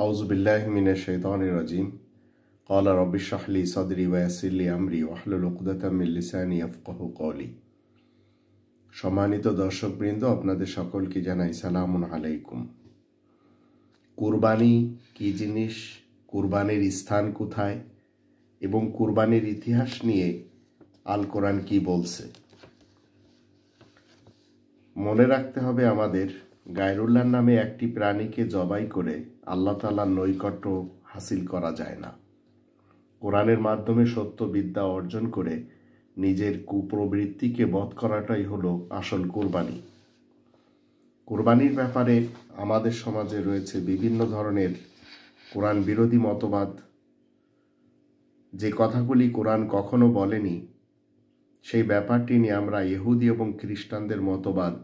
সম্মানিত দর্শক বৃন্দ সম্মানিত দর্শকবৃন্দ আপনাদের সকলকে জানাই সালাম আলাইকুম কুরবানি কি জিনিস কুরবানির স্থান কোথায় এবং কুরবানির ইতিহাস নিয়ে আল কোরআন কি বলছে মনে রাখতে হবে আমাদের গায়রুল্লার নামে একটি প্রাণীকে জবাই করে আল্লাহ তালার নৈকট্য হাসিল করা যায় না কোরআনের মাধ্যমে সত্য বিদ্যা অর্জন করে নিজের কুপ্রবৃত্তিকে বধ করাটাই হলো আসল কোরবানি কোরবানির ব্যাপারে আমাদের সমাজে রয়েছে বিভিন্ন ধরনের কোরআন বিরোধী মতবাদ যে কথাগুলি কোরআন কখনো বলেনি সেই ব্যাপারটি নিয়ে আমরা ইহুদি এবং খ্রিস্টানদের মতবাদ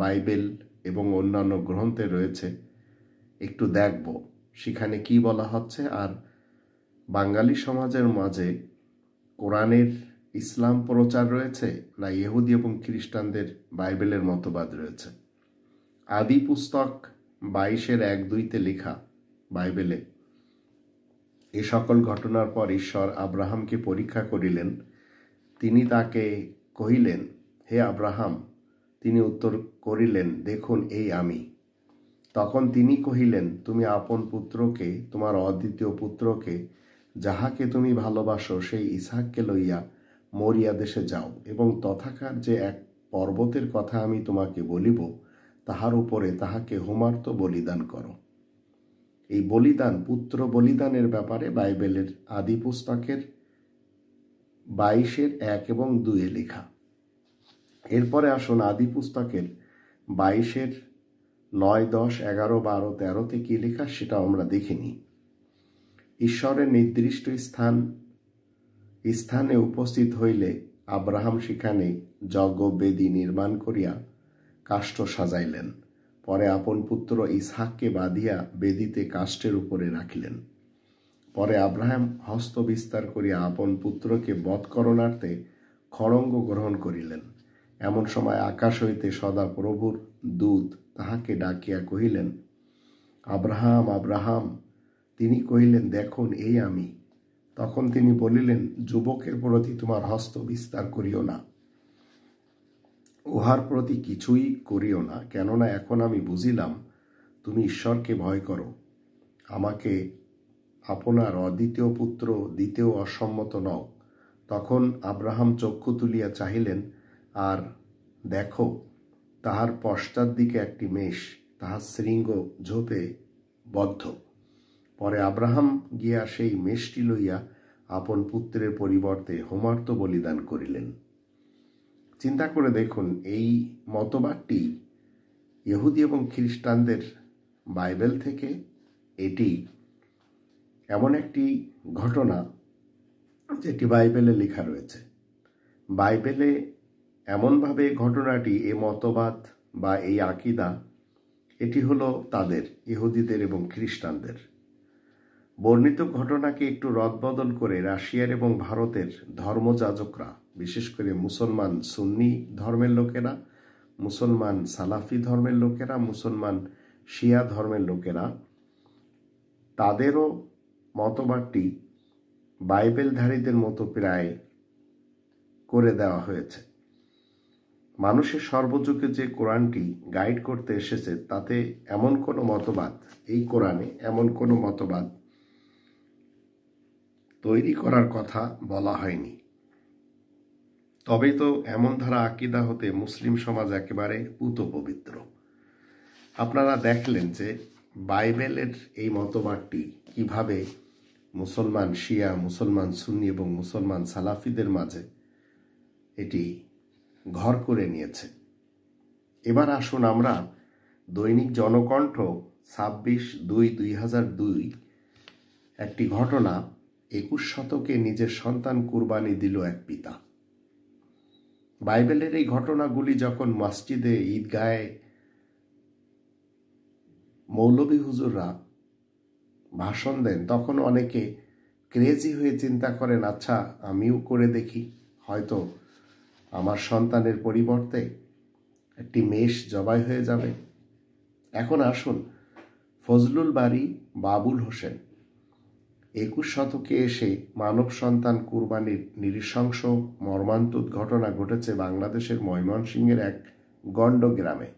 বাইবেল এবং অন্যান্য গ্রন্থে রয়েছে একটু দেখব সেখানে কি বলা হচ্ছে আর বাঙালি সমাজের মাঝে কোরআনের ইসলাম প্রচার রয়েছে না ইহুদি এবং খ্রিস্টানদের বাইবেলের মতবাদ রয়েছে আদি পুস্তক বাইশের এক দুইতে লেখা বাইবেলে এ সকল ঘটনার পর ঈশ্বর আব্রাহামকে পরীক্ষা করিলেন তিনি তাকে কহিলেন হে আব্রাহাম তিনি উত্তর করিলেন দেখুন এই আমি তখন তিনি কহিলেন তুমি আপন পুত্রকে তোমার অদ্বিতীয় পুত্রকে যাহাকে তুমি ভালোবাসো সেই ইসাককে লইয়া মরিয়া দেশে যাও এবং তথাকার যে এক পর্বতের কথা আমি তোমাকে বলিব তাহার উপরে তাহাকে হোমার্ত বলিদান করো এই বলিদান পুত্র বলিদানের ব্যাপারে বাইবেলের আদি পুস্তকের বাইশের এক এবং দুয়ে লেখা এরপরে আসুন আদি পুস্তকের বাইশের নয় দশ এগারো বারো তেরোতে কী লেখা সেটাও আমরা দেখিনি ঈশ্বরের নির্দিষ্ট স্থান স্থানে উপস্থিত হইলে আব্রাহাম সেখানে যজ্ঞবেদী নির্মাণ করিয়া কাষ্ঠ সাজাইলেন পরে আপন পুত্র ইসহাককে বাঁধিয়া বেদিতে কাষ্ঠের উপরে রাখিলেন পরে আব্রাহাম হস্ত বিস্তার করিয়া আপন পুত্রকে বধ করণার্থে খড়ঙ্গ গ্রহণ করিলেন এমন সময় আকাশ হইতে সদা প্রভুর দূত তাহাকে ডাকিয়া কহিলেন আব্রাহাম আব্রাহাম তিনি কহিলেন দেখুন এই আমি তখন তিনি বলিলেন যুবকের প্রতি তোমার হস্ত বিস্তার করিও না উহার প্রতি কিছুই করিও না কেননা এখন আমি বুঝিলাম তুমি ঈশ্বরকে ভয় করো আমাকে আপনার অদ্বিতীয় পুত্র দ্বিতীয় অসম্মত নও তখন আব্রাহাম চক্ষু তুলিয়া চাহিলেন আর দেখো তাহার পশ্চাৎ দিকে একটি মেষ তাহার শৃঙ্গ ঝোপে বদ্ধ পরে আব্রাহাম গিয়া সেই মেষটি লইয়া আপন পুত্রের পরিবর্তে হোমার্ত বলিদান করিলেন চিন্তা করে দেখুন এই মতবাদটি ইহুদি এবং খ্রিস্টানদের বাইবেল থেকে এটি এমন একটি ঘটনা যেটি বাইবেলে লেখা রয়েছে বাইবেলে এমনভাবে ঘটনাটি এ মতবাদ বা এই আকিদা এটি হলো তাদের ইহুদিদের এবং খ্রিস্টানদের বর্ণিত ঘটনাকে একটু রদবদল করে রাশিয়ার এবং ভারতের ধর্মযাজকরা বিশেষ করে মুসলমান সুন্নি ধর্মের লোকেরা মুসলমান সালাফি ধর্মের লোকেরা মুসলমান শিয়া ধর্মের লোকেরা তাদেরও মতবাদটি বাইবেলধারীদের মতো প্রায় করে দেওয়া হয়েছে মানুষের সর্বযুগে যে কোরআনটি গাইড করতে এসেছে তাতে এমন কোনো মতবাদ এই কোরআনে এমন কোনো মতবাদ তৈরি করার কথা বলা হয়নি তবে তো এমন ধারা আকিদা হতে মুসলিম সমাজ একেবারে পুত পবিত্র আপনারা দেখলেন যে বাইবেলের এই মতবাদটি কিভাবে মুসলমান শিয়া মুসলমান সুন্নি এবং মুসলমান সালাফিদের মাঝে এটি ঘর করে নিয়েছে এবার আসুন আমরা দৈনিক জনকণ্ঠ ছাব্বিশ দুই দুই হাজার দুই একটি ঘটনা একুশ শতকে নিজের সন্তান কুরবানি দিল এক পিতা বাইবেলের এই ঘটনাগুলি যখন মসজিদে ঈদগায়ে মৌলভী হুজুররা ভাষণ দেন তখন অনেকে ক্রেজি হয়ে চিন্তা করেন আচ্ছা আমিও করে দেখি হয়তো আমার সন্তানের পরিবর্তে একটি মেষ জবাই হয়ে যাবে এখন আসুন ফজলুল বাড়ি বাবুল হোসেন একুশ শতকে এসে মানব সন্তান কুরবানির নিরশংস মর্মান্তুদ ঘটনা ঘটেছে বাংলাদেশের ময়মনসিংহের এক গণ্ড গ্রামে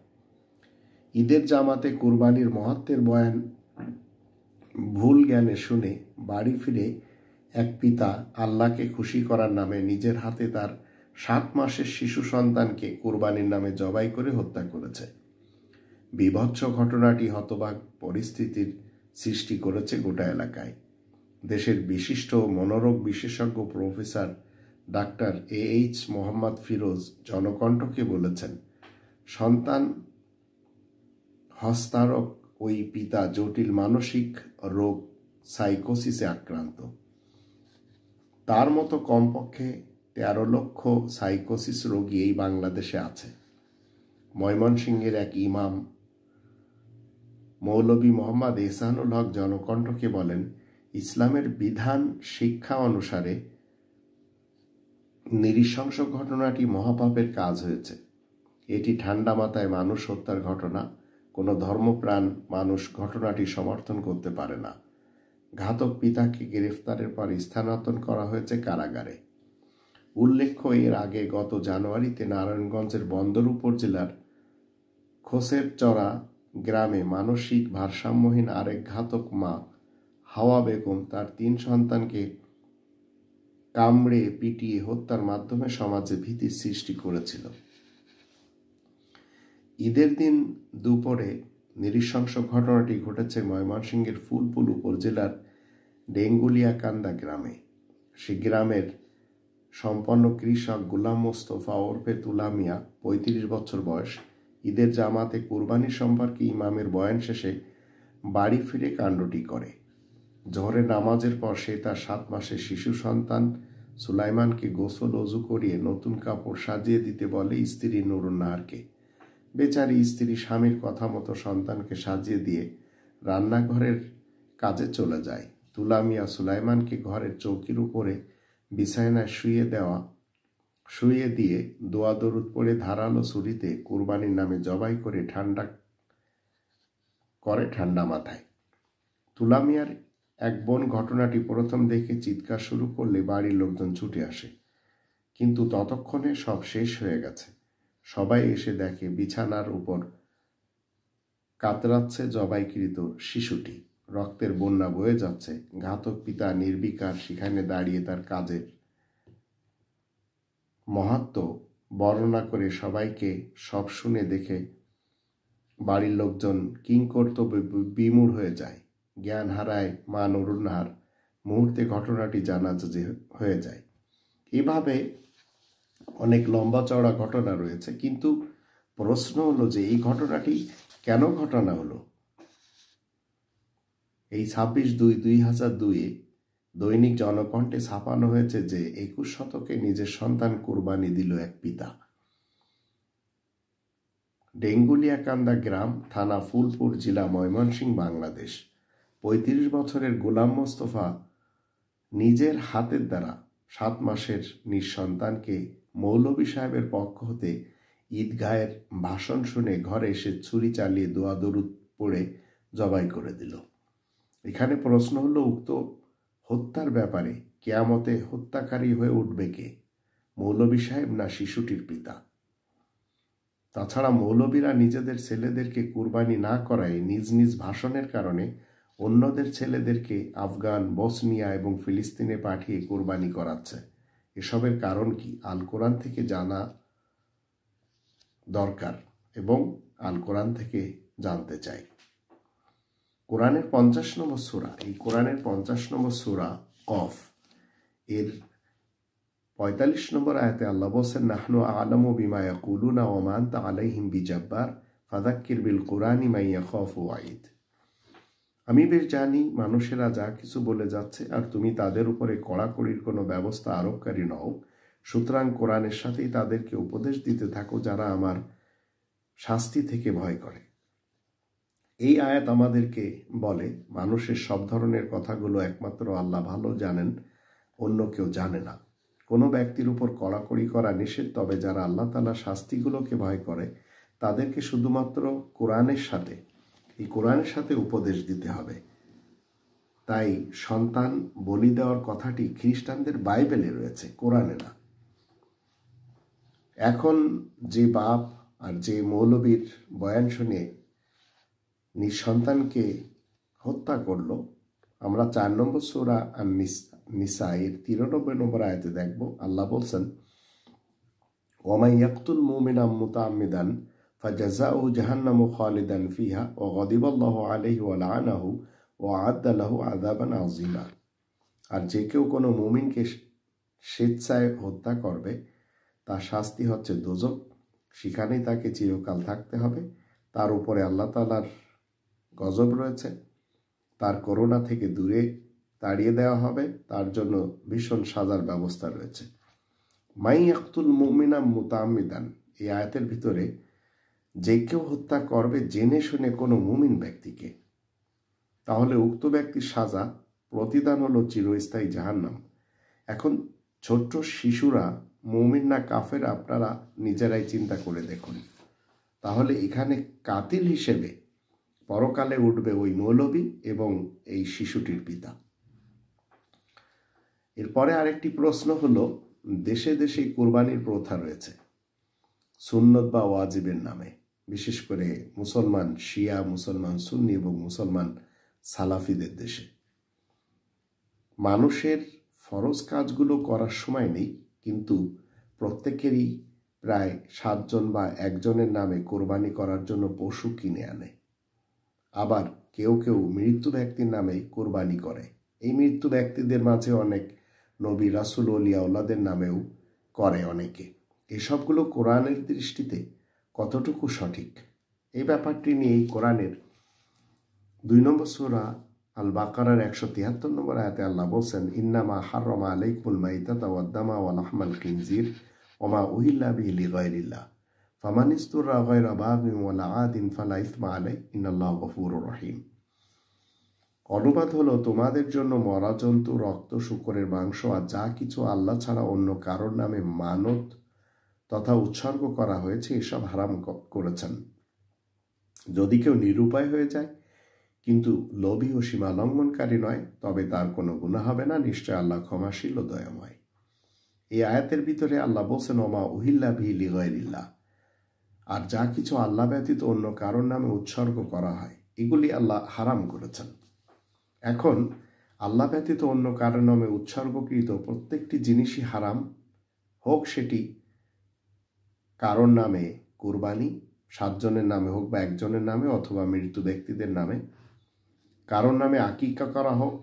ঈদের জামাতে কুরবানির মহত্বের বয়ান ভুল জ্ঞানে শুনে বাড়ি ফিরে এক পিতা আল্লাহকে খুশি করার নামে নিজের হাতে তার সাত মাসের শিশু সন্তানকে কোরবানির নামে জবাই করে হত্যা করেছে বিভৎস ঘটনাটি হতবাক পরিস্থিতির সৃষ্টি করেছে গোটা এলাকায় দেশের বিশিষ্ট মনোরোগ বিশেষজ্ঞ professor doctor A H Mohammad Firoz জনকণ্ঠকে বলেছেন সন্তান হস্তারক ওই পিতা জটিল মানসিক রোগ সাইকোসিসে আক্রান্ত তার মতো কমপক্ষে তেরো লক্ষ সাইকোসিস রোগী এই বাংলাদেশে আছে ময়মনসিংহের এক ইমাম মৌলবী মোহাম্মদ এহসানুল হক জনকণ্ঠকে বলেন ইসলামের বিধান শিক্ষা অনুসারে নিরিশংস ঘটনাটি মহাপাপের কাজ হয়েছে এটি ঠান্ডা মাথায় মানুষ হত্যার ঘটনা কোনো ধর্মপ্রাণ মানুষ ঘটনাটি সমর্থন করতে পারে না ঘাতক পিতাকে গ্রেফতারের পর স্থানান্তর করা হয়েছে কারাগারে উল্লেখ্য এর আগে গত জানুয়ারিতে নারায়ণগঞ্জের বন্দর উপজেলার খোসের চড়া গ্রামে মানসিক ভারসাম্যহীন আরেক ঘাতক মা হাওয়া বেগম তার তিন সন্তানকে কামড়ে পিটিয়ে হত্যার মাধ্যমে সমাজে ভীতির সৃষ্টি করেছিল ঈদের দিন দুপুরে নিরিশংস ঘটনাটি ঘটেছে ময়মনসিংহের ফুলপুল উপজেলার ডেঙ্গুলিয়াকান্দা গ্রামে সে গ্রামের সম্পন্ন কৃষক গুলাম মোস্তফা ওরফে মিয়া পঁয়ত্রিশ বছর বয়স ঈদের জামাতে কুরবানি সম্পর্কে ইমামের বয়ান শেষে বাড়ি ফিরে কাণ্ডটি করে ঝড়ে নামাজের পর সে তার সাত মাসের শিশু সন্তান সুলাইমানকে গোসল অজু করিয়ে নতুন কাপড় সাজিয়ে দিতে বলে স্ত্রী নুরুন্নাহারকে বেচারি স্ত্রী স্বামীর কথা মতো সন্তানকে সাজিয়ে দিয়ে রান্নাঘরের কাজে চলে যায় তুলামিয়া সুলাইমানকে ঘরের চৌকির উপরে বিছায়নায় শুয়ে দেওয়া শুয়ে দিয়ে দোয়া দরুদ পড়ে ধারালো ছুরিতে কোরবানির নামে জবাই করে ঠান্ডা করে ঠান্ডা মাথায় তুলামিয়ার এক বোন ঘটনাটি প্রথম দেখে চিৎকার শুরু করলে বাড়ির লোকজন ছুটে আসে কিন্তু ততক্ষণে সব শেষ হয়ে গেছে সবাই এসে দেখে বিছানার উপর কাতরাচ্ছে জবাইকৃত শিশুটি রক্তের বন্যা বয়ে যাচ্ছে ঘাতক পিতা নির্বিকার সেখানে দাঁড়িয়ে তার কাজের মহাত্ম বর্ণনা করে সবাইকে সব শুনে দেখে বাড়ির লোকজন কিংকর্তব্য বিমূঢ় হয়ে যায় জ্ঞান হারায় মান অরুণহার মুহূর্তে ঘটনাটি যে হয়ে যায় এভাবে অনেক লম্বা চওড়া ঘটনা রয়েছে কিন্তু প্রশ্ন হলো যে এই ঘটনাটি কেন ঘটনা হলো এই ছাব্বিশ দুই দুই হাজার দুইয়ে দৈনিক জনকণ্ঠে ছাপানো হয়েছে যে একুশ শতকে নিজের সন্তান কোরবানি দিল এক পিতা ডেঙ্গুলিয়াকান্দা গ্রাম থানা ফুলপুর জেলা ময়মনসিংহ বাংলাদেশ পঁয়ত্রিশ বছরের গোলাম মোস্তফা নিজের হাতের দ্বারা সাত মাসের নিঃসন্তানকে মৌলবী সাহেবের পক্ষ হতে ঈদগাহের ভাষণ শুনে ঘরে এসে ছুরি চালিয়ে দোয়া দরুদ পড়ে জবাই করে দিল এখানে প্রশ্ন হল উক্ত হত্যার ব্যাপারে কেয়ামতে হত্যাকারী হয়ে উঠবে কে মৌলবী সাহেব না শিশুটির পিতা তাছাড়া মৌলবীরা নিজেদের ছেলেদেরকে কুরবানি না করায় নিজ নিজ ভাষণের কারণে অন্যদের ছেলেদেরকে আফগান বসনিয়া এবং ফিলিস্তিনে পাঠিয়ে কোরবানি করাচ্ছে এসবের কারণ কি আল কোরআন থেকে জানা দরকার এবং আল কোরআন থেকে জানতে চাই কোরআনের পঞ্চাশ নম্বর সোরা এই কোরআনের পঞ্চাশ নম্বর সোরা কফ এর পঁয়তাল্লিশ নম্বর আয়তে আল্লাহ বসেন নাহনু আলম ও বিমায়া না ওমান তা আলাইহিম বিজাব্বার ফাদাক্কির বিল কোরআনি মাইয়া খফ ওয়াইদ আমি বেশ জানি মানুষেরা যা কিছু বলে যাচ্ছে আর তুমি তাদের উপরে কড়াকড়ির কোনো ব্যবস্থা আরোপকারী নও সুতরাং কোরআনের সাথেই তাদেরকে উপদেশ দিতে থাকো যারা আমার শাস্তি থেকে ভয় করে এই আয়াত আমাদেরকে বলে মানুষের সব ধরনের কথাগুলো একমাত্র আল্লাহ ভালো জানেন অন্য কেউ জানে না কোনো ব্যক্তির উপর কড়াকড়ি করা নিষেধ তবে যারা আল্লাহ তালা শাস্তিগুলোকে ভয় করে তাদেরকে শুধুমাত্র কোরআনের সাথে এই কোরআনের সাথে উপদেশ দিতে হবে তাই সন্তান বলি দেওয়ার কথাটি খ্রিস্টানদের বাইবেলে রয়েছে কোরআনে না এখন যে বাপ আর যে মৌলবীর বয়ান শুনে নিঃসন্তানকে হত্যা করল আমরা চার নম্বর সোরা আর নিসা এর তিরানব্বই নম্বর আয়তে দেখবো আল্লাহ বলছেন ওমাই ইয়াকুল মোমিনা মুতামিদান ফাজাজাউ জাহান্নাম খালিদান ফিহা ও গদিবাল্লাহ আলহি ওয়ালা আনাহু ও আদালাহু আদাবান আজিমা আর যে কেউ কোনো মুমিনকে স্বেচ্ছায় হত্যা করবে তার শাস্তি হচ্ছে দোজক সেখানেই তাকে চিরকাল থাকতে হবে তার উপরে আল্লাহ তালার গজব রয়েছে তার করোনা থেকে দূরে তাড়িয়ে দেওয়া হবে তার জন্য ভীষণ সাজার ব্যবস্থা রয়েছে মাই আক্তুল মুমিনা মুতামিদান এই আয়াতের ভিতরে যে কেউ হত্যা করবে জেনে শুনে কোনো মুমিন ব্যক্তিকে তাহলে উক্ত ব্যক্তির সাজা প্রতিদান হলো চিরস্থায়ী জাহান্নাম এখন ছোট্ট শিশুরা মুমিন না কাফের আপনারা নিজেরাই চিন্তা করে দেখুন তাহলে এখানে কাতিল হিসেবে পরকালে উঠবে ওই মৌলবী এবং এই শিশুটির পিতা এরপরে আরেকটি প্রশ্ন হল দেশে দেশে কোরবানির প্রথা রয়েছে সুন্নত বা ওয়াজিবের নামে বিশেষ করে মুসলমান শিয়া মুসলমান সুন্নি এবং মুসলমান সালাফিদের দেশে মানুষের ফরজ কাজগুলো করার সময় নেই কিন্তু প্রত্যেকেরই প্রায় সাতজন বা একজনের নামে কোরবানি করার জন্য পশু কিনে আনে আবার কেউ কেউ মৃত্যু ব্যক্তির নামে কোরবানি করে এই মৃত্যু ব্যক্তিদের মাঝে অনেক নবী রাসুল ওলিয়াউলাদের নামেও করে অনেকে এসবগুলো কোরআনের দৃষ্টিতে কতটুকু সঠিক এই ব্যাপারটি নিয়েই কোরআনের দুই নম্বর সুরা আল বাকারার একশো তিয়াত্তর নম্বর আয়াতে আল্লাহ বলছেন ইন্নামা হার রমা আলাইকুল মাইতা তাওয়াদ্দামা ওয়াল আহমাল কিনজির ওমা উহিল্লা বিহিলি গয়রিল্লা فمن استر غير باغ ولا عاد فلا إثم عليه إن الله غفور رحيم অনুবাদ হলো তোমাদের জন্য মরা জন্তু রক্ত শুকরের মাংস আর যা কিছু আল্লাহ ছাড়া অন্য কারোর নামে মানত তথা উৎসর্গ করা হয়েছে এসব হারাম করেছেন যদি কেউ নিরুপায় হয়ে যায় কিন্তু লোভী ও সীমা লঙ্ঘনকারী নয় তবে তার কোনো গুণা হবে না নিশ্চয় আল্লাহ ক্ষমাশীল ও দয়াময় এই আয়াতের ভিতরে আল্লাহ বলছেন ওমা উহিল্লা ভি গয়রিল্লা আর যা কিছু আল্লাহ ব্যতীত অন্য কারোর নামে উৎসর্গ করা হয় এগুলি আল্লাহ হারাম করেছেন এখন আল্লাহ ব্যতীত অন্য কারোর নামে উৎসর্গকৃত প্রত্যেকটি জিনিসই হারাম হোক সেটি কারোর নামে কুরবানি সাতজনের নামে হোক বা একজনের নামে অথবা মৃত্যু ব্যক্তিদের নামে কারোর নামে আকিকা করা হোক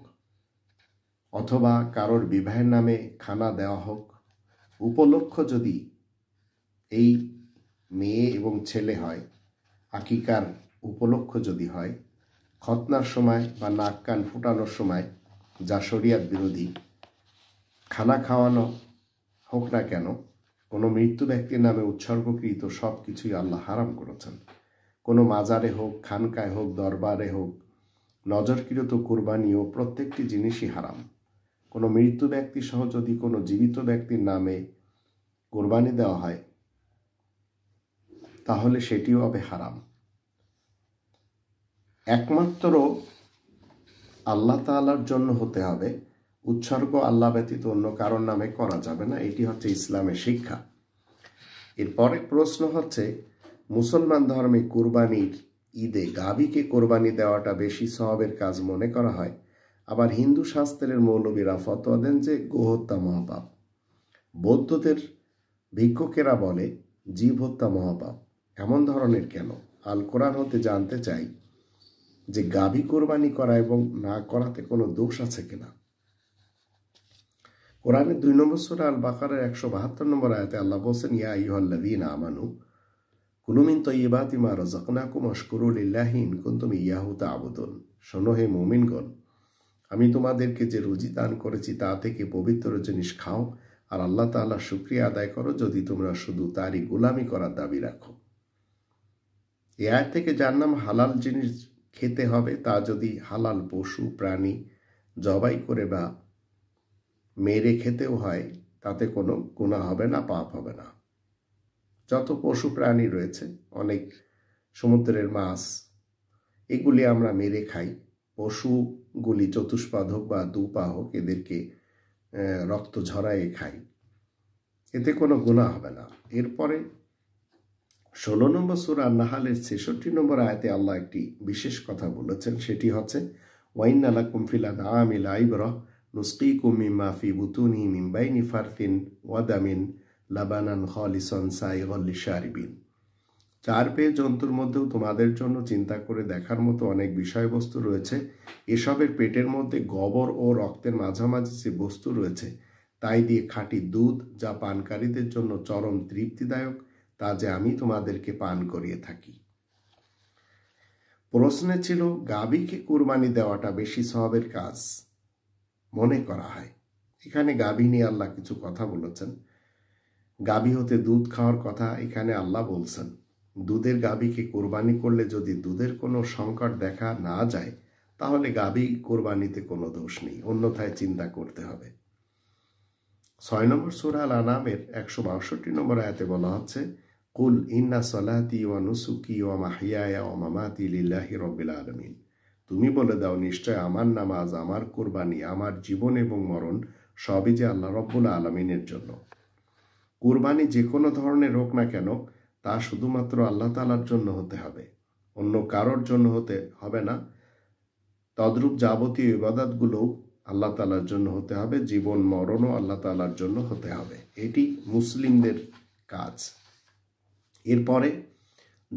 অথবা কারোর বিবাহের নামে খানা দেওয়া হোক উপলক্ষ যদি এই মেয়ে এবং ছেলে হয় আকিকার উপলক্ষ যদি হয় খতনার সময় বা নাক কান ফুটানোর সময় যা শরিয়াত বিরোধী খানা খাওয়ানো হোক না কেন কোনো মৃত্যু ব্যক্তির নামে উৎসর্গকৃত সব কিছুই আল্লাহ হারাম করেছেন কোনো মাজারে হোক খানকায় হোক দরবারে হোক নজরকৃত কোরবানি ও প্রত্যেকটি জিনিসই হারাম কোনো মৃত্যু ব্যক্তি সহ যদি কোনো জীবিত ব্যক্তির নামে কোরবানি দেওয়া হয় তাহলে সেটিও হবে হারাম একমাত্র আল্লাহ তালার জন্য হতে হবে উৎসর্গ আল্লাহ ব্যতীত অন্য কারোর নামে করা যাবে না এটি হচ্ছে ইসলামের শিক্ষা এরপরে প্রশ্ন হচ্ছে মুসলমান ধর্মে কোরবানির ঈদে গাভীকে কোরবানি দেওয়াটা বেশি সহবের কাজ মনে করা হয় আবার হিন্দু শাস্ত্রের মৌলবীরা ফতোয়া দেন যে গোহত্যা মহাপাপ বৌদ্ধদের ভিক্ষুকেরা বলে জীব হত্যা মহাপাপ এমন ধরনের কেন আল কোরআন হতে জানতে চাই যে গাভী কোরবানি করা এবং না করাতে কোনো দোষ আছে কিনা কোরআনের দুই নম্বর সুরা আল বাকারের একশো বাহাত্তর নম্বর আয়তে আল্লাহ বলছেন ইয়া ইহল্লাদিন আমানু কুলুমিন তৈবাত ইমা রজাকনাকুম অশকুরুল ইল্লাহিন তুমি ইয়াহুতা আবদন শোনো হে মোমিনগণ আমি তোমাদেরকে যে রুজি দান করেছি তা থেকে পবিত্র জিনিস খাও আর আল্লাহ তাল্লাহ শুক্রিয়া আদায় করো যদি তোমরা শুধু তারই গোলামি করার দাবি রাখো এ আয় থেকে যার নাম হালাল জিনিস খেতে হবে তা যদি হালাল পশু প্রাণী জবাই করে বা মেরে খেতেও হয় তাতে কোনো গুণা হবে না পাপ হবে না যত পশু প্রাণী রয়েছে অনেক সমুদ্রের মাছ এগুলি আমরা মেরে খাই পশুগুলি হোক বা দুপা হোক এদেরকে রক্ত ঝরায়ে খাই এতে কোনো গুণা হবে না এরপরে ষোলো নম্বর সুরা নাহালের ছেষট্টি নম্বর আয়তে আল্লাহ একটি বিশেষ কথা বলেছেন সেটি হচ্ছে ওয়াইন আলা কুমফিলা না আমিল আইবর নুস্কি কুমি মাফি বুতুনি মিম্বাইনি নিফারতিন ওয়াদামিন লাবানান সাই সাইগল্লি শারিবিন চার পেয়ে জন্তুর মধ্যেও তোমাদের জন্য চিন্তা করে দেখার মতো অনেক বিষয়বস্তু রয়েছে এসবের পেটের মধ্যে গবর ও রক্তের মাঝামাঝি যে বস্তু রয়েছে তাই দিয়ে খাঁটি দুধ যা পানকারীদের জন্য চরম তৃপ্তিদায়ক তা যে আমি তোমাদেরকে পান করিয়ে থাকি প্রশ্নে ছিল গাভীকে কুরবানি দেওয়াটা বেশি স্বভাবের কাজ মনে করা হয় এখানে গাভী নিয়ে আল্লাহ কিছু কথা বলেছেন গাভী হতে দুধ খাওয়ার কথা এখানে আল্লাহ বলছেন দুধের গাভীকে কোরবানি করলে যদি দুধের কোনো সংকট দেখা না যায় তাহলে গাভী কোরবানিতে কোনো দোষ নেই অন্যথায় চিন্তা করতে হবে ছয় নম্বর সুরাল আনামের একশো বাষট্টি নম্বর আয়াতে বলা হচ্ছে কুল ইন্না সলাতি ও নুসুকি ওয়া মাহিয়ায় ও মামাতি লিল্লাহি রব্বিল আলমিন তুমি বলে দাও নিশ্চয় আমার নামাজ আমার কোরবানি আমার জীবন এবং মরণ সবই যে আল্লাহ রব্বুল আলমিনের জন্য কুরবানি যে কোনো ধরনের হোক না কেন তা শুধুমাত্র আল্লাহ তালার জন্য হতে হবে অন্য কারোর জন্য হতে হবে না তদ্রূপ যাবতীয় ইবাদতগুলো আল্লাহ তালার জন্য হতে হবে জীবন মরণও আল্লাহ তালার জন্য হতে হবে এটি মুসলিমদের কাজ এরপরে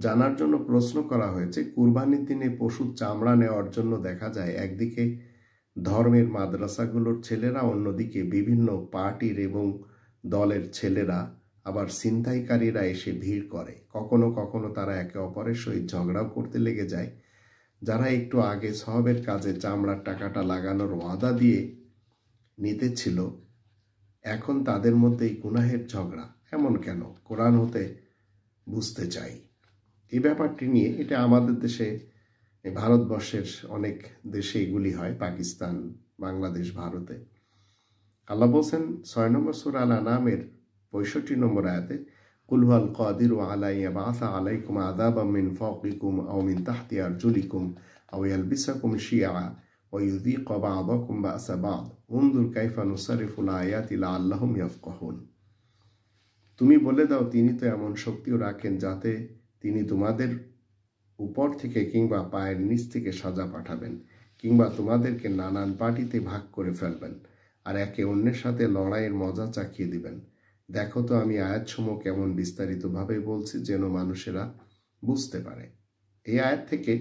জানার জন্য প্রশ্ন করা হয়েছে কুরবানির দিনে পশুর চামড়া নেওয়ার জন্য দেখা যায় একদিকে ধর্মের মাদ্রাসাগুলোর ছেলেরা অন্যদিকে বিভিন্ন পার্টির এবং দলের ছেলেরা আবার ছিনতাইকারীরা এসে ভিড় করে কখনো কখনো তারা একে অপরের সহিত ঝগড়াও করতে লেগে যায় যারা একটু আগে সহবের কাজে চামড়ার টাকাটা লাগানোর ওয়াদা দিয়ে নিতে ছিল এখন তাদের মধ্যেই গুনাহের ঝগড়া এমন কেন কোরআন হতে বুঝতে চাই এই ব্যাপারটি নিয়ে এটা আমাদের দেশে ভারতবর্ষের অনেক দেশে এগুলি হয় পাকিস্তান বাংলাদেশ ভারতে আল্লাহ বলছেন ছয় নম্বর সুর আলা নামের পঁয়ষট্টি নম্বর আয়াতে কুলহাল কাদির ও আলাই বাসা আলাইকুম আদাব মিন ফকিকুম তাহতিয়ার মিন তাহতি আউয়াল আও ইয়ালবিসাকুম শিয়া ويذيق بعضكم بأس بعض انظر كيف কাইফানুসারিফুল আয়াতিলা আল্লাহম يفقهون তুমি বলে দাও তিনি তো এমন শক্তিও রাখেন যাতে তিনি তোমাদের উপর থেকে কিংবা পায়ের নিচ থেকে সাজা পাঠাবেন কিংবা তোমাদেরকে নানান পার্টিতে ভাগ করে ফেলবেন আর একে অন্যের সাথে লড়াইয়ের মজা চাকিয়ে দিবেন দেখো তো আমি আয়াতসমূহ কেমন বিস্তারিতভাবে বলছি যেন মানুষেরা বুঝতে পারে এই আয়াত থেকে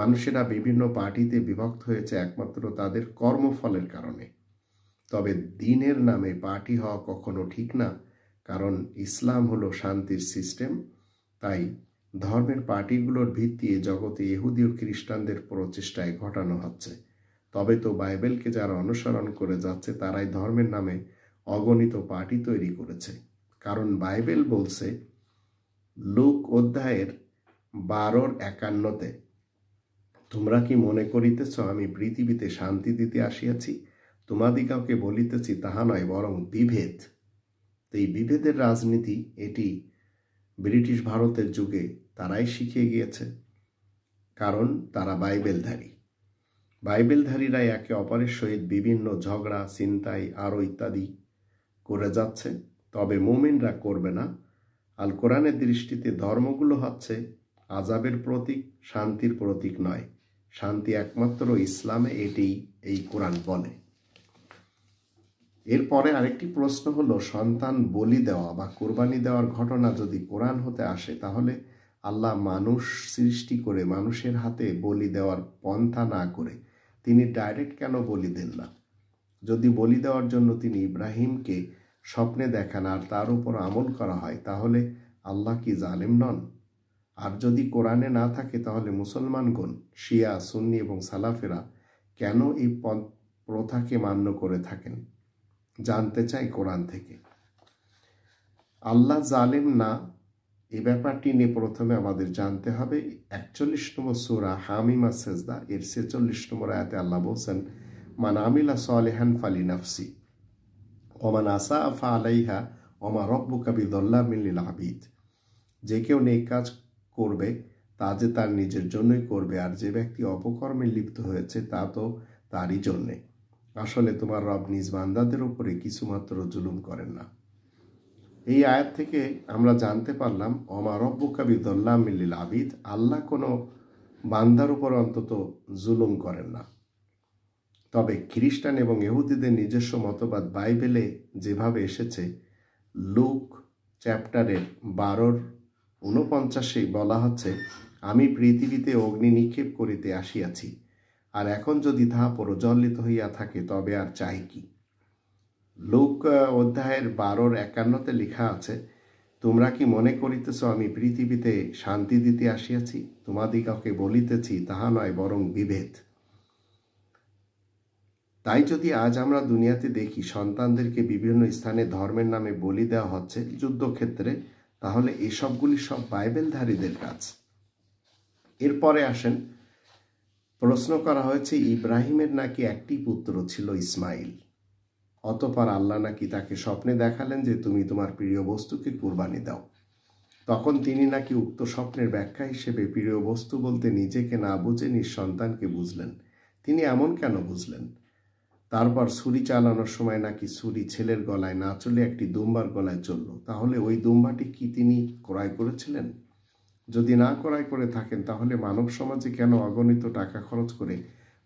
মানুষেরা বিভিন্ন পার্টিতে বিভক্ত হয়েছে একমাত্র তাদের কর্মফলের কারণে তবে দিনের নামে পার্টি হওয়া কখনো ঠিক না কারণ ইসলাম হলো শান্তির সিস্টেম তাই ধর্মের পার্টিগুলোর ভিত্তিতে জগতে ইহুদি ও খ্রিস্টানদের প্রচেষ্টায় ঘটানো হচ্ছে তবে তো বাইবেলকে যারা অনুসরণ করে যাচ্ছে তারাই ধর্মের নামে অগণিত পার্টি তৈরি করেছে কারণ বাইবেল বলছে লোক অধ্যায়ের বারোর একান্নতে তোমরা কি মনে করিতেছ আমি পৃথিবীতে শান্তি দিতে আসিয়াছি তোমাদিগকে বলিতেছি তাহা নয় বরং বিভেদ তো এই বিভেদের রাজনীতি এটি ব্রিটিশ ভারতের যুগে তারাই শিখিয়ে গিয়েছে কারণ তারা বাইবেলধারী বাইবেলধারীরা একে অপরের সহিত বিভিন্ন ঝগড়া চিন্তাই আরও ইত্যাদি করে যাচ্ছে তবে মোমিনরা করবে না আল কোরআনের দৃষ্টিতে ধর্মগুলো হচ্ছে আজাবের প্রতীক শান্তির প্রতীক নয় শান্তি একমাত্র ইসলামে এটি এই কোরআন বলে এরপরে আরেকটি প্রশ্ন হলো সন্তান বলি দেওয়া বা কোরবানি দেওয়ার ঘটনা যদি কোরআন হতে আসে তাহলে আল্লাহ মানুষ সৃষ্টি করে মানুষের হাতে বলি দেওয়ার পন্থা না করে তিনি ডাইরেক্ট কেন বলি দেন না যদি বলি দেওয়ার জন্য তিনি ইব্রাহিমকে স্বপ্নে দেখান আর তার উপর আমল করা হয় তাহলে আল্লাহ কি জালেম নন আর যদি কোরআনে না থাকে তাহলে মুসলমানগণ শিয়া সুন্নি এবং সালাফেরা কেন এই প্রথাকে মান্য করে থাকেন জানতে চাই কোরআন থেকে আল্লাহ জালেম না এ ব্যাপারটি নিয়ে প্রথমে আমাদের জানতে হবে একচল্লিশ নম্বর সুরা হামিমা সেজদা এর ছেচল্লিশ নম্বর আয়াতে আল্লাহ বলছেন মান আমিলা সালেহান ফালি নাফসি ওমান আসা আফা আলাইহা ওমা রব্বু কাবিদুল্লাহ মিল্লিল আবিদ যে কেউ নেই কাজ করবে তা যে তার নিজের জন্যই করবে আর যে ব্যক্তি অপকর্মে লিপ্ত হয়েছে তা তো তারই জন্যে আসলে তোমার রব নিজ বান্দাদের উপরে কিছুমাত্র জুলুম করেন না এই আয়াত থেকে আমরা জানতে পারলাম অমার অমারব্য কাবিদুল্লাহ মিল্লিল আবিদ আল্লাহ কোনো বান্দার উপর অন্তত জুলুম করেন না তবে খ্রিস্টান এবং এহুদিদের নিজস্ব মতবাদ বাইবেলে যেভাবে এসেছে লুক চ্যাপ্টারের বারোর ঊনপঞ্চাশে বলা হচ্ছে আমি পৃথিবীতে অগ্নি নিক্ষেপ করিতে আসিয়াছি আর এখন যদি তাহা প্রজ্বলিত হইয়া থাকে তবে আর চাই কি লোক অধ্যায়ের বারোর একান্নতে লেখা আছে তোমরা কি মনে করিতেছ আমি পৃথিবীতে শান্তি দিতে আসিয়াছি তোমাদিগকে বলিতেছি তাহা নয় বরং বিভেদ তাই যদি আজ আমরা দুনিয়াতে দেখি সন্তানদেরকে বিভিন্ন স্থানে ধর্মের নামে বলি দেওয়া হচ্ছে যুদ্ধক্ষেত্রে তাহলে এসবগুলি সব বাইবেলধারীদের কাজ এরপরে আসেন প্রশ্ন করা হয়েছে ইব্রাহিমের নাকি একটি পুত্র ছিল ইসমাইল অতপর আল্লাহ নাকি তাকে স্বপ্নে দেখালেন যে তুমি তোমার প্রিয় বস্তুকে কুরবানি দাও তখন তিনি নাকি উক্ত স্বপ্নের ব্যাখ্যা হিসেবে প্রিয় বস্তু বলতে নিজেকে না বুঝে নিঃসন্তানকে বুঝলেন তিনি এমন কেন বুঝলেন তারপর ছুরি চালানোর সময় নাকি ছুরি ছেলের গলায় না চলে একটি দুম্বার গলায় চলল তাহলে ওই দুম্বাটি কি তিনি ক্রয় করেছিলেন যদি না ক্রয় করে থাকেন তাহলে মানব সমাজে কেন অগণিত টাকা খরচ করে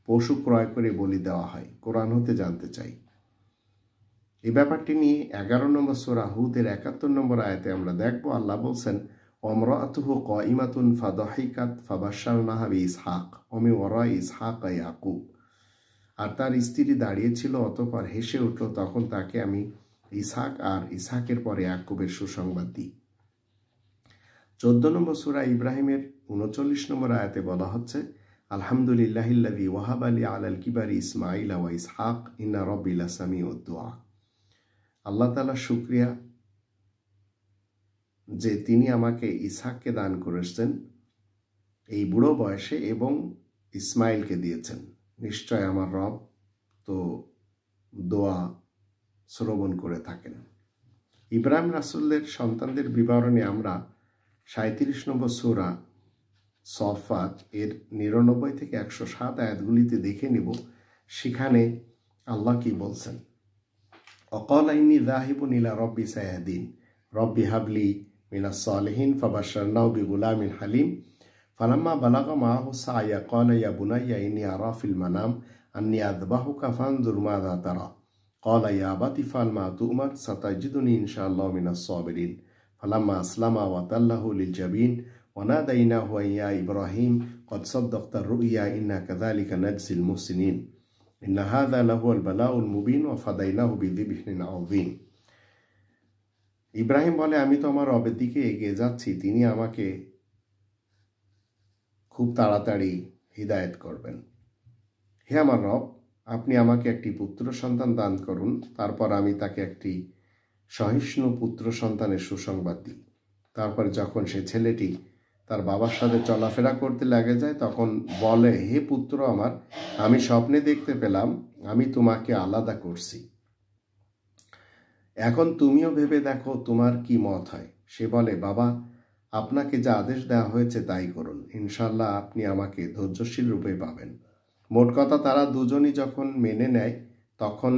পশু ক্রয় করে বলি দেওয়া হয় কোরআন হতে জানতে চাই এ ব্যাপারটি নিয়ে এগারো নম্বর সোরা হুদের একাত্তর নম্বর আয়তে আমরা দেখব আল্লাহ বলছেন অমর আতুহ ক ইমাতুন ফাদহাইকাত ফাবাসাল নাহাবি ইসহাক অমি ওরা ইসহাক আকু আর তার স্ত্রী দাঁড়িয়েছিল অতপর হেসে উঠল তখন তাকে আমি ইসাক আর ইসাকের পরে আকুবের সুসংবাদ দিই চোদ্দ নম্বর সুরা ইব্রাহিমের উনচল্লিশ নম্বর আয়াতে বলা হচ্ছে আলহামদুলিল্লাহ ওয়াহাব আলী আল আল কিবারি ইসমাইল ওয়া ইসহাক ইন্না রব্বিল্লা সামি দোয়া আল্লাহ তালা শুক্রিয়া যে তিনি আমাকে ইসহাককে দান করেছেন এই বুড়ো বয়সে এবং ইসমাইলকে দিয়েছেন নিশ্চয় আমার রব তো দোয়া শ্রবণ করে থাকেন ইব্রাহিম রাসুল্লের সন্তানদের বিবরণে আমরা সাঁত্রিশ নম্বর সুরা সফাত এর নিরানব্বই থেকে একশো সাত আয়াতগুলিতে দেখে নেব সেখানে আল্লাহ কি বলছেন অকল আইনি রাহিব নীলা রব্বি সায়াদিন রব্বি হাবলি মিনা সালেহিন ফাবাসান্নাউ বি গুলামিন হালিম ফালাম্মা বালাগা মাহু সায়া কল আয়া বুনাইয়া ইনি আরাফিল মানাম আন্নি কাফান ফানজুর মাদা তারা কল আয়া أبت فعل তুমার تؤمر ستجدني إن شاء মিনা من ফালাম্মা আসলামা ওয়াতাল্লাহু লিল জাবিন ওয়ানাদাইনাহু ইয়া ইব্রাহিম قد صدقت الرؤيا إنا كذلك نجزي المحسنين إن هذا لهو البلاء المبين وفديناه بذبح عظيم ইব্রাহিম বলে আমি তো আমার রবের দিকে এগিয়ে যাচ্ছি তিনি আমাকে খুব তাড়াতাড়ি হৃদায়ত করবেন হে আমার রব আপনি আমাকে একটি পুত্র সন্তান দান করুন তারপর আমি তাকে একটি সহিষ্ণু পুত্র সন্তানের সুসংবাদ দিই তারপর যখন সে ছেলেটি তার বাবার সাথে চলাফেরা করতে লেগে যায় তখন বলে হে পুত্র আমার আমি স্বপ্নে দেখতে পেলাম আমি তোমাকে আলাদা করছি এখন তুমিও ভেবে দেখো তোমার কি মত হয় সে বলে বাবা আপনাকে যা আদেশ দেওয়া হয়েছে তাই করুন ইনশাল্লাহ আপনি আমাকে ধৈর্যশীল রূপে পাবেন মোট কথা তারা দুজনই যখন মেনে নেয় তখন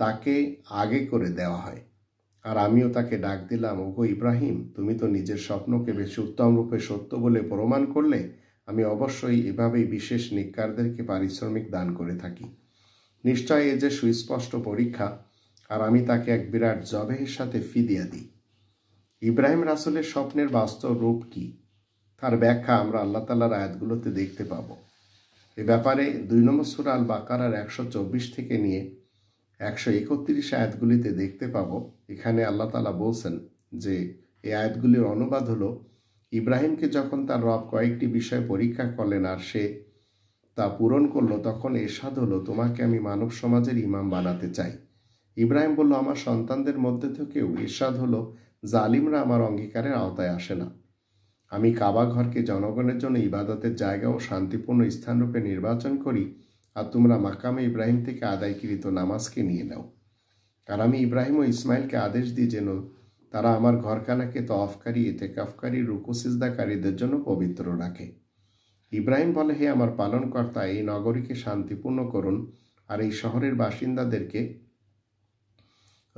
তাকে আগে করে দেওয়া হয় আর আমিও তাকে ডাক দিলাম ওগো ইব্রাহিম তুমি তো নিজের স্বপ্নকে বেশি উত্তম রূপে সত্য বলে প্রমাণ করলে আমি অবশ্যই এভাবেই বিশেষ নিকারদেরকে পারিশ্রমিক দান করে থাকি নিশ্চয় এ যে সুস্পষ্ট পরীক্ষা আর আমি তাকে এক বিরাট জবেহের সাথে ফিদিয়া দিই ইব্রাহিম রাসুলের স্বপ্নের বাস্তব রূপ কি তার ব্যাখ্যা আমরা আল্লাহ তালার আয়াতগুলোতে দেখতে পাব এ ব্যাপারে দুই নম্বর সুরাল আল বাকারার একশো চব্বিশ থেকে নিয়ে একশো একত্রিশ আয়াতগুলিতে দেখতে পাব এখানে আল্লাহ তালা বলছেন যে এই আয়াতগুলির অনুবাদ হলো ইব্রাহিমকে যখন তার রব কয়েকটি বিষয় পরীক্ষা করলেন আর সে তা পূরণ করলো তখন এরশাদ হলো তোমাকে আমি মানব সমাজের ইমাম বানাতে চাই ইব্রাহিম বলল আমার সন্তানদের মধ্যে থেকেও এরশাদ হলো জালিমরা আমার অঙ্গীকারের আওতায় আসে না আমি কাবা ঘরকে জনগণের জন্য ইবাদতের জায়গা ও শান্তিপূর্ণ স্থানরূপে নির্বাচন করি আর তোমরা মাকামে ইব্রাহিম থেকে আদায়কৃত নামাজকে নিয়ে নাও আর আমি ইব্রাহিম ও ইসমাইলকে আদেশ দিই যেন তারা আমার ঘরখানাকে তফকারী এতেকাফকারী রুকুসিজদাকারীদের জন্য পবিত্র রাখে ইব্রাহিম বলে হে আমার পালনকর্তা এই নগরীকে শান্তিপূর্ণ করুন আর এই শহরের বাসিন্দাদেরকে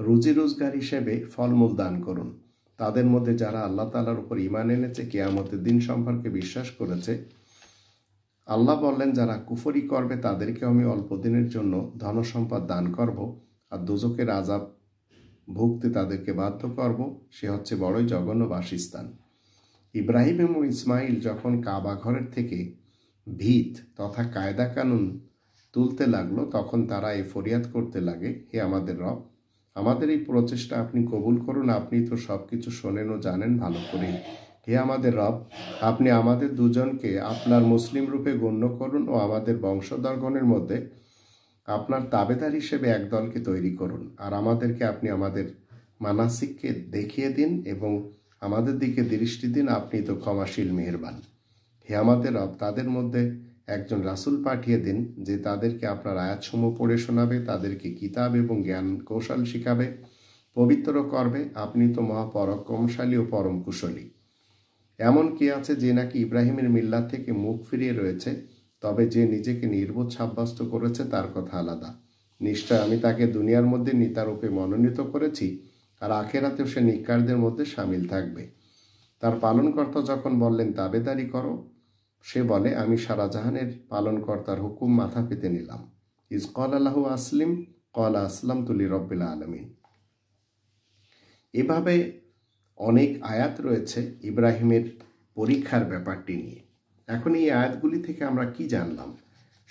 রুজি রোজগার হিসেবে ফলমূল দান করুন তাদের মধ্যে যারা আল্লাহ তালার উপর ইমান এনেছে কেয়ামতের দিন সম্পর্কে বিশ্বাস করেছে আল্লাহ বললেন যারা কুফরি করবে তাদেরকে আমি অল্প দিনের জন্য ধনসম্পদ দান করব আর দুজকের আজাব ভুগতে তাদেরকে বাধ্য করব সে হচ্ছে বড়ই জঘন্য বাসস্থান ইব্রাহিম এবং ইসমাইল যখন কাবা ঘরের থেকে ভিত তথা কায়দা কানুন তুলতে লাগলো তখন তারা এই ফরিয়াদ করতে লাগে হে আমাদের রব আমাদের এই প্রচেষ্টা আপনি কবুল করুন আপনি তো সব কিছু শোনেন ও জানেন ভালো করে হে আমাদের রব আপনি আমাদের দুজনকে আপনার মুসলিম রূপে গণ্য করুন ও আমাদের বংশধরগণের মধ্যে আপনার তাবেদার হিসেবে এক দলকে তৈরি করুন আর আমাদেরকে আপনি আমাদের মানাসিককে দেখিয়ে দিন এবং আমাদের দিকে দৃষ্টি দিন আপনি তো ক্ষমাশীল মেহেরবান হে আমাদের রব তাদের মধ্যে একজন রাসুল পাঠিয়ে দিন যে তাদেরকে আপনার আয়াতসমূহ পড়ে শোনাবে তাদেরকে কিতাব এবং জ্ঞান কৌশল শিখাবে পবিত্র করবে আপনি তো মহাপরাক্রমশালী ও পরম কুশলী এমন কে আছে যে নাকি ইব্রাহিমের মিল্লা থেকে মুখ ফিরিয়ে রয়েছে তবে যে নিজেকে নির্বোধ সাব্যস্ত করেছে তার কথা আলাদা নিশ্চয় আমি তাকে দুনিয়ার মধ্যে নেতারূপে মনোনীত করেছি আর আখেরাতেও সে নিকারদের মধ্যে সামিল থাকবে তার পালনকর্তা যখন বললেন তাবেদারি করো সে বলে আমি সারা জাহানের পালনকর্তার হুকুম মাথা পেতে নিলাম ইজ কল আল্লাহ আসলিম কল আসলাম তুলি রব্বিল আলমিন এভাবে অনেক আয়াত রয়েছে ইব্রাহিমের পরীক্ষার ব্যাপারটি নিয়ে এখন এই আয়াতগুলি থেকে আমরা কি জানলাম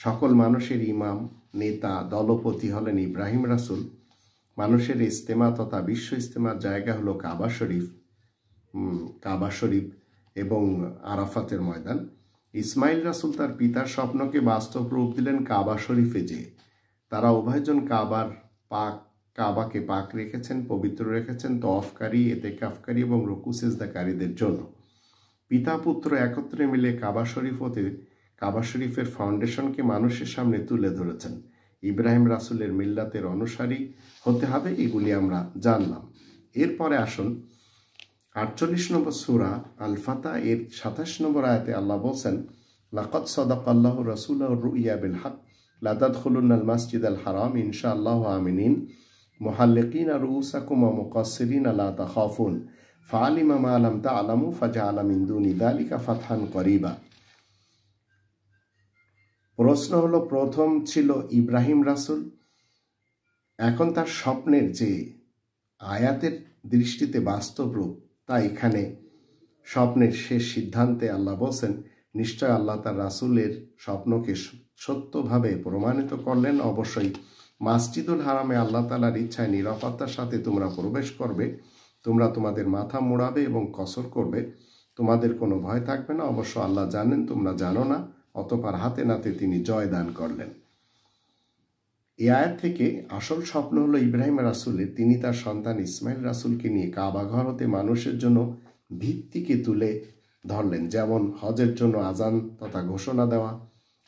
সকল মানুষের ইমাম নেতা দলপতি হলেন ইব্রাহিম রাসুল মানুষের ইস্তেমা তথা বিশ্ব ইস্তেমার জায়গা হলো কাবা শরীফ কাবা শরীফ এবং আরাফাতের ময়দান ইসমাইল রাসুল তার পিতার স্বপ্নকে বাস্তব রূপ দিলেন কাবা শরীফে যে তারা উভয়জন কাবার পাক কাবাকে পাক রেখেছেন পবিত্র রেখেছেন তফকারী এতে কাফকারী এবং রুকু সেজদাকারীদের জন্য পিতা পুত্র একত্রে মিলে কাবা শরীফ হতে কাবা শরীফের ফাউন্ডেশনকে মানুষের সামনে তুলে ধরেছেন ইব্রাহিম রাসুলের মিল্লাতের অনুসারী হতে হবে এগুলি আমরা জানলাম এরপরে আসুন আটচল্লিশ নম্বর সুরা আলফাতা এর সাতাশ নম্বর আয়তে আল্লাহ বলছেন লাকত সদাক আল্লাহ রসুল রুইয়া বিল হক লাদাত খুলুন্নাল মাসজিদ আল হারাম ইনশা আল্লাহ আমিনিন মোহাল্লেকিন আর উসাকুমা মুকাসরিন আল্লাহ তাহফুন ফালিমা মা আলাম তা আলামু ফাজা আলাম ইন্দুন ইদালিকা ফাথান করিবা প্রশ্ন হলো প্রথম ছিল ইব্রাহিম রাসুল এখন তার স্বপ্নের যে আয়াতের দৃষ্টিতে বাস্তব রূপ তা এখানে স্বপ্নের শেষ সিদ্ধান্তে আল্লাহ বলছেন নিশ্চয় আল্লাহ তার রাসুলের স্বপ্নকে সত্যভাবে প্রমাণিত করলেন অবশ্যই মাসজিদুল হারামে আল্লাহ তালার ইচ্ছায় নিরাপত্তার সাথে তোমরা প্রবেশ করবে তোমরা তোমাদের মাথা মোড়াবে এবং কসর করবে তোমাদের কোনো ভয় থাকবে না অবশ্য আল্লাহ জানেন তোমরা জানো না অতপার হাতে নাতে তিনি জয় দান করলেন এ আয়ের থেকে আসল স্বপ্ন হলো ইব্রাহিম রাসুলের তিনি তার সন্তান ইসমাইল রাসুলকে নিয়ে কাবাঘর হতে মানুষের জন্য ভিত্তিকে তুলে ধরলেন যেমন হজের জন্য আজান তথা ঘোষণা দেওয়া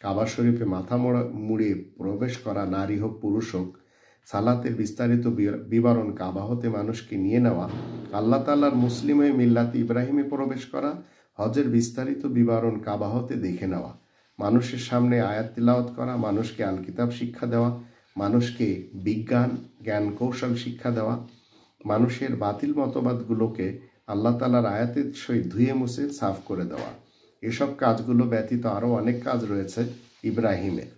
কাবা শরীফে মাথা মুড়ে প্রবেশ করা নারী হোক পুরুষ হোক সালাতের বিস্তারিত বিবরণ কাবা হতে মানুষকে নিয়ে নেওয়া আল্লাহ তাল্লার মুসলিম হয়ে মিল্লাত ইব্রাহিমে প্রবেশ করা হজের বিস্তারিত বিবরণ কাবা হতে দেখে নেওয়া মানুষের সামনে আয়াত তিলাওয়াত করা মানুষকে আলকিতাব শিক্ষা দেওয়া মানুষকে বিজ্ঞান জ্ঞান কৌশল শিক্ষা দেওয়া মানুষের বাতিল মতবাদগুলোকে আল্লাহ তালার আয়াতের সহিত ধুয়ে মুছে সাফ করে দেওয়া এসব কাজগুলো ব্যতীত আরও অনেক কাজ রয়েছে ইব্রাহিমের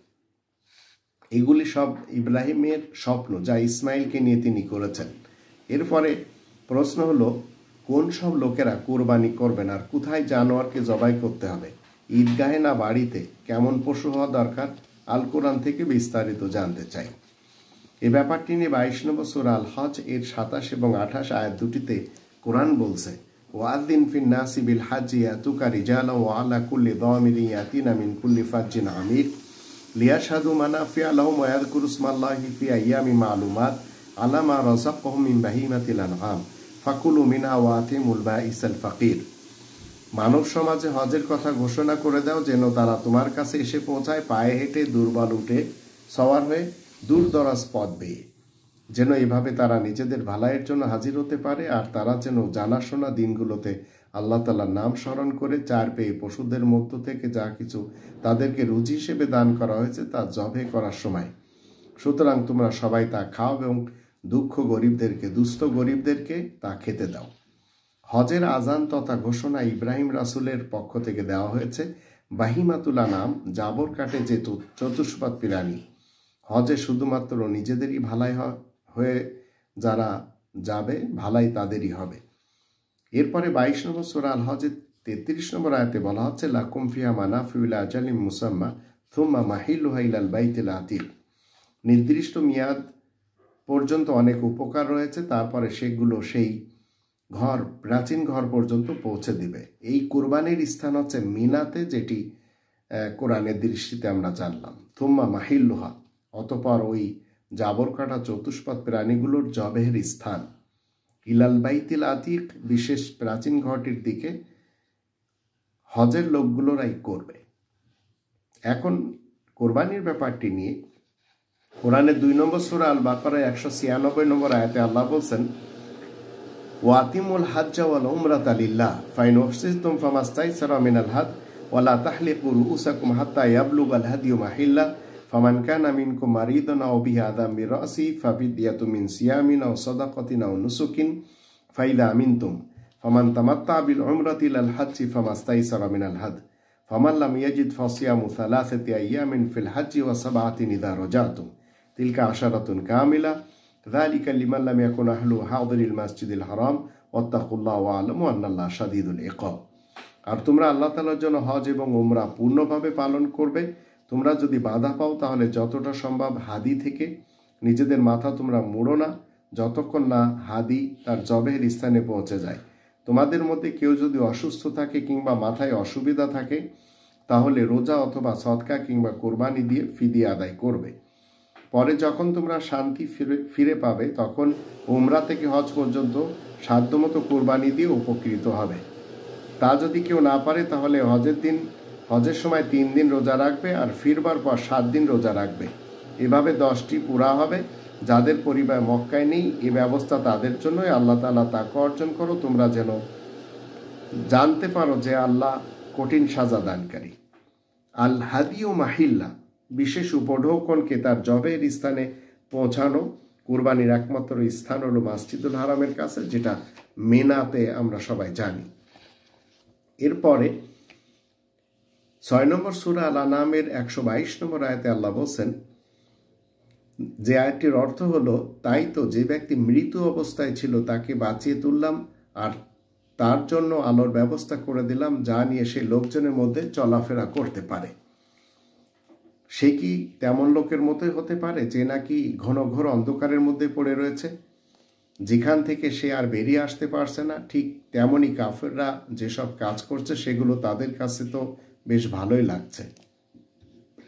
এগুলি সব ইব্রাহিমের স্বপ্ন যা ইসমাইলকে নিয়ে তিনি করেছেন এরপরে প্রশ্ন হলো কোন সব লোকেরা কোরবানি করবেন আর কোথায় জানোয়ারকে জবাই করতে হবে ঈদগাহে না বাড়িতে কেমন পশু হওয়া দরকার আল কোরআন থেকে বিস্তারিত জানতে চাই এ ব্যাপারটি নিয়ে বাইশ নম্বর সুর আল হজ এর সাতাশ এবং আঠাশ আয়াত দুটিতে কোরআন বলছে ওয়াদিন ফিন নাসি বিল হাজি ইয়াতুকা রিজালা কুল্লি দামিরি ইয়াতিনা মিন কুল্লি ফাজ্জিন আমির লিয়াশহাদু মানাফিয়া লাহুম ওয়া ইয়াযকুরু ইসমাল্লাহি ফি আইয়ামি মা'লুমাত আলা মা রাযাকাহুম মিন বাহিমাতিল আনআম ফাকুলু মিনহা ওয়া ফাকির মানব সমাজে হজের কথা ঘোষণা করে দাও যেন তারা তোমার কাছে এসে পৌঁছায় পায়ে হেঁটে দুর্বল উঠে সবার হয়ে দূর দরাজ পথ বেয়ে যেন এভাবে তারা নিজেদের ভালাইয়ের জন্য হাজির হতে পারে আর তারা যেন জানাশোনা দিনগুলোতে আল্লাহ তালার নাম স্মরণ করে চার পেয়ে পশুদের মধ্য থেকে যা কিছু তাদেরকে রুজি হিসেবে দান করা হয়েছে তা জবে করার সময় সুতরাং তোমরা সবাই তা খাও এবং দুঃখ গরিবদেরকে দুস্থ গরিবদেরকে তা খেতে দাও হজের আজান তথা ঘোষণা ইব্রাহিম রাসুলের পক্ষ থেকে দেওয়া হয়েছে বাহিমাতুলা নাম জাবর কাটে যে চতুষ্পাত প্রাণী হজে শুধুমাত্র নিজেদেরই ভালাই হয় হয়ে যারা যাবে ভালাই তাদেরই হবে এরপরে বাইশ নম্বর সুরা আল হজের তেত্রিশ নম্বর আয়তে বলা হচ্ছে লাকুমফিয়া মানাফিউলা আজালিম মুসাম্মা থুম্মা মাহিল্লুহাইলাল বাইতেল আতিল নির্দিষ্ট মেয়াদ পর্যন্ত অনেক উপকার রয়েছে তারপরে সেগুলো সেই ঘর প্রাচীন ঘর পর্যন্ত পৌঁছে দিবে এই কোরবানির স্থান হচ্ছে মিনাতে যেটি কোরআনের দৃষ্টিতে আমরা জানলাম থুম্মা মাহিল্লুহা অতপর ওই জাবরকাটা চতুষ্পদ প্রাণীগুলোর জবেহের স্থান ইলাল বাইতিল আতিক বিশেষ প্রাচীন ঘরটির দিকে হজের লোকগুলোরাই করবে এখন কোরবানির ব্যাপারটি নিয়ে কোরআনে দুই নম্বর সুরা আল বাকরা একশো ছিয়ানব্বই নম্বর আয়াতে আল্লাহ বলছেন ওয়াতিমুল হাজ্জা ওয়াল উমরাত আলিল্লাহ ফাইন ওসিজতুম ফামাস্তাই সারা মিনাল হাত ওয়ালা তাহলিকুর উসাকুম হাত্তা ইয়াবলুগ আল হাদিউ মাহিল্লা فمن كان منكم مريضا أو به أذى من رأسه ففدية من صيام أو صدقة أو نسك فإذا أمنتم فمن تمتع بالعمرة إلى الحج فما استيسر من الهد فمن لم يجد فصيام ثلاثة أيام في الحج وسبعة إذا رجعتم تلك عشرة كاملة ذلك لمن لم يكن أهله حاضر المسجد الحرام واتقوا الله واعلموا أن الله شديد العقاب আর তোমরা আল্লাহ তালার জন্য হজ এবং উমরা পূর্ণভাবে পালন করবে তোমরা যদি বাধা পাও তাহলে যতটা সম্ভব হাদি থেকে নিজেদের মাথা তোমরা মুড়ো না যতক্ষণ না হাদি তার জবের স্থানে পৌঁছে যায় তোমাদের মধ্যে কেউ যদি অসুস্থ থাকে কিংবা মাথায় অসুবিধা থাকে তাহলে রোজা অথবা সৎকা কিংবা কোরবানি দিয়ে ফিদি আদায় করবে পরে যখন তোমরা শান্তি ফিরে ফিরে পাবে তখন উমরা থেকে হজ পর্যন্ত সাধ্যমতো কোরবানি দিয়ে উপকৃত হবে তা যদি কেউ না পারে তাহলে হজের দিন হজের সময় তিন দিন রোজা রাখবে আর ফিরবার পর সাত দিন রোজা রাখবে এভাবে দশটি পুরা হবে যাদের পরিবার মক্কায় নেই এ ব্যবস্থা তাদের জন্যই আল্লাহ তালা তাকে অর্জন করো তোমরা যেন জানতে পারো যে আল্লাহ কঠিন সাজা দানকারী আল হাদিও মাহিল্লা বিশেষ উপঢৌকনকে তার জবের স্থানে পৌঁছানো কুরবানির একমাত্র স্থান হলো মাসজিদুল হারামের কাছে যেটা মেনাতে আমরা সবাই জানি এরপরে ছয় নম্বর সুরা আল আনামের একশো বাইশ নম্বর আয়তে আল্লাহ বলছেন যে আয়টির অর্থ হলো তাই তো যে ব্যক্তি মৃত অবস্থায় ছিল তাকে বাঁচিয়ে তুললাম আর তার জন্য আলোর ব্যবস্থা করে দিলাম যা নিয়ে সে লোকজনের মধ্যে চলাফেরা করতে পারে সে কি তেমন লোকের মতোই হতে পারে যে নাকি ঘন ঘোর অন্ধকারের মধ্যে পড়ে রয়েছে যেখান থেকে সে আর বেরিয়ে আসতে পারছে না ঠিক তেমনই কাফেররা যেসব কাজ করছে সেগুলো তাদের কাছে তো বেশ ভালোই লাগছে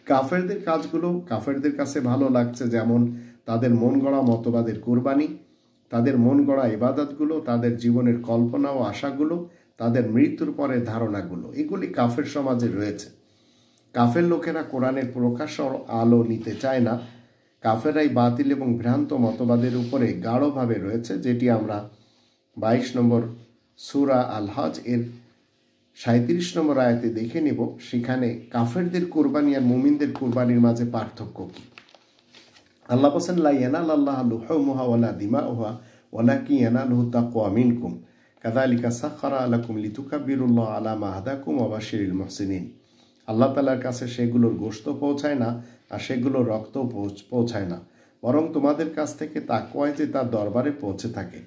কাফেরদের কাজগুলো কাফেরদের কাছে ভালো লাগছে যেমন তাদের মন গড়া মতবাদের কোরবানি তাদের মন গড়া ইবাদতগুলো তাদের জীবনের কল্পনা ও আশাগুলো তাদের মৃত্যুর পরে ধারণাগুলো এগুলি কাফের সমাজে রয়েছে কাফের লোকেরা কোরআনের প্রকাশ্য আলো নিতে চায় না কাফেরাই বাতিল এবং ভ্রান্ত মতবাদের উপরে গাঢ়ভাবে রয়েছে যেটি আমরা বাইশ নম্বর সুরা আল হজ এর সাঁত্রিশ নম্বর আয়াতে দেখে নেব সেখানে কাফেরদের কোরবানি আর মুমিনদের কোরবানির মাঝে পার্থক্য কি আল্লাহ লাই লাইয়ানা আল্লাহ লুহমুহা ওলা দিমা ওহা ওলা কি ইয়ানা লুহ তাকুয়া মিনকুম কাদালিকা আলা কুম লিতুকা বিরুল্লাহ আলা কুম মাহাদাকুম শিরিল মহসিনিন আল্লাহ তালার কাছে সেগুলোর গোস্ত পৌঁছায় না আর সেগুলোর রক্ত পৌঁছায় না বরং তোমাদের কাছ থেকে কয় যে তার দরবারে পৌঁছে থাকে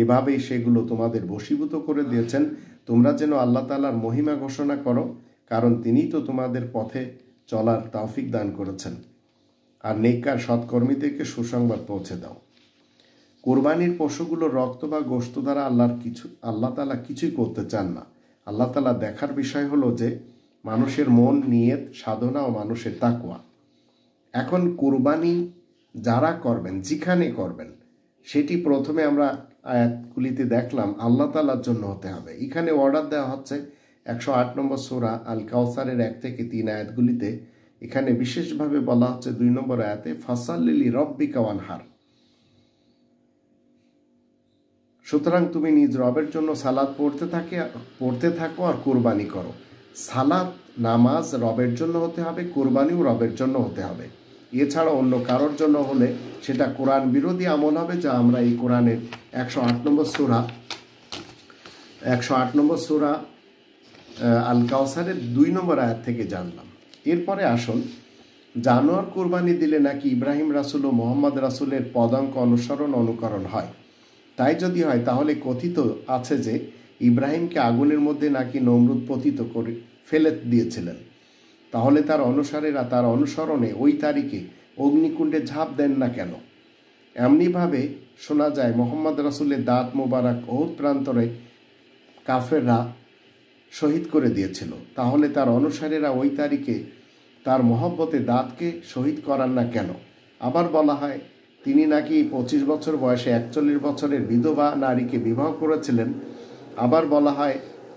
এভাবেই সেগুলো তোমাদের বশীভূত করে দিয়েছেন তোমরা যেন আল্লাহ তালার মহিমা ঘোষণা করো কারণ তিনিই তো তোমাদের পথে চলার তাওফিক দান করেছেন আর সৎকর্মী সৎকর্মীদেরকে সুসংবাদ পৌঁছে দাও কোরবানির পশুগুলোর রক্ত বা গোস্ত দ্বারা আল্লাহর কিছু আল্লাহ তালা কিছুই করতে চান না আল্লাহ তালা দেখার বিষয় হলো যে মানুষের মন নিয়ত সাধনা ও মানুষের তাকুয়া এখন কোরবানি যারা করবেন যেখানে করবেন সেটি প্রথমে আমরা আয়াতগুলিতে দেখলাম আল্লাহ তালার জন্য হতে হবে এখানে অর্ডার দেওয়া হচ্ছে একশো আট নম্বর সোরা আল কাউসারের এক থেকে তিন আয়াতগুলিতে এখানে বিশেষভাবে বলা হচ্ছে দুই নম্বর আয়াতে লিলি রব্বি হার সুতরাং তুমি নিজ রবের জন্য সালাদ পড়তে থাকে পড়তে থাকো আর কোরবানি করো সালাদ নামাজ রবের জন্য হতে হবে কোরবানিও রবের জন্য হতে হবে এছাড়া অন্য কারোর জন্য হলে সেটা কোরআন বিরোধী আমল হবে যা আমরা এই কোরআনের একশো আট নম্বর সুরা একশো আট নম্বর সুরা আল কাউসারের দুই নম্বর আয়াত থেকে জানলাম এরপরে আসুন জানোয়ার কোরবানি দিলে নাকি ইব্রাহিম রাসুল ও মোহাম্মদ রাসুলের পদাঙ্ক অনুসরণ অনুকরণ হয় তাই যদি হয় তাহলে কথিত আছে যে ইব্রাহিমকে আগুনের মধ্যে নাকি নমরুদ পতিত করে ফেলে দিয়েছিলেন তাহলে তার অনুসারীরা তার অনুসরণে ওই তারিখে অগ্নিকুণ্ডে ঝাঁপ দেন না কেন এমনিভাবে শোনা যায় মোহাম্মদ রাসুলের দাঁত মোবারক ও প্রান্তরে কাফেররা শহীদ করে দিয়েছিল তাহলে তার অনুসারীরা ওই তারিখে তার মহব্বতে দাঁতকে শহীদ করান না কেন আবার বলা হয় তিনি নাকি পঁচিশ বছর বয়সে একচল্লিশ বছরের বিধবা নারীকে বিবাহ করেছিলেন আবার বলা হয়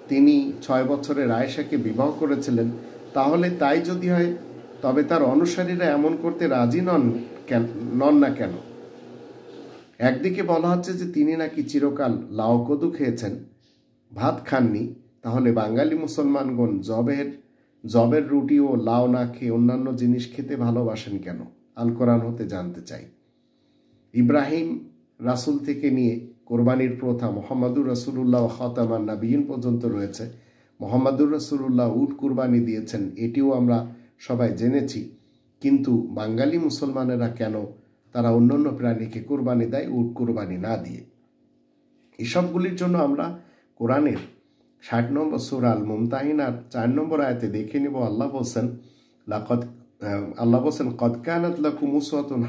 তিনি ছয় বছরের আয়েশাকে বিবাহ করেছিলেন তাহলে তাই যদি হয় তবে তার অনুসারীরা এমন করতে রাজি নন কেন নন না কেন একদিকে বলা হচ্ছে যে তিনি নাকি চিরকাল লাউকদু খেয়েছেন ভাত খাননি তাহলে বাঙালি মুসলমানগণ জবের জবের রুটি ও লাউ না খেয়ে অন্যান্য জিনিস খেতে ভালোবাসেন কেন আল কোরআন হতে জানতে চাই ইব্রাহিম রাসুল থেকে নিয়ে কোরবানির প্রথা মোহাম্মদুর রাসুলুল্লাহ খতামান নাবিহীন পর্যন্ত রয়েছে মোহাম্মদুর রসুল্লাহ উট কুরবানি দিয়েছেন এটিও আমরা সবাই জেনেছি কিন্তু বাঙালি মুসলমানেরা কেন তারা অন্যান্য প্রাণীকে কোরবানি দেয় উট কোরবানি না দিয়ে এসবগুলির জন্য আমরা কোরআনের ষাট নম্বর সুরাল মুমতাহিনার চার নম্বর আয়তে দেখে নেব আল্লাহ হোসেন লাকত আল্লাহ বলছেন কদকানাত লাকুম উসওয়াতুন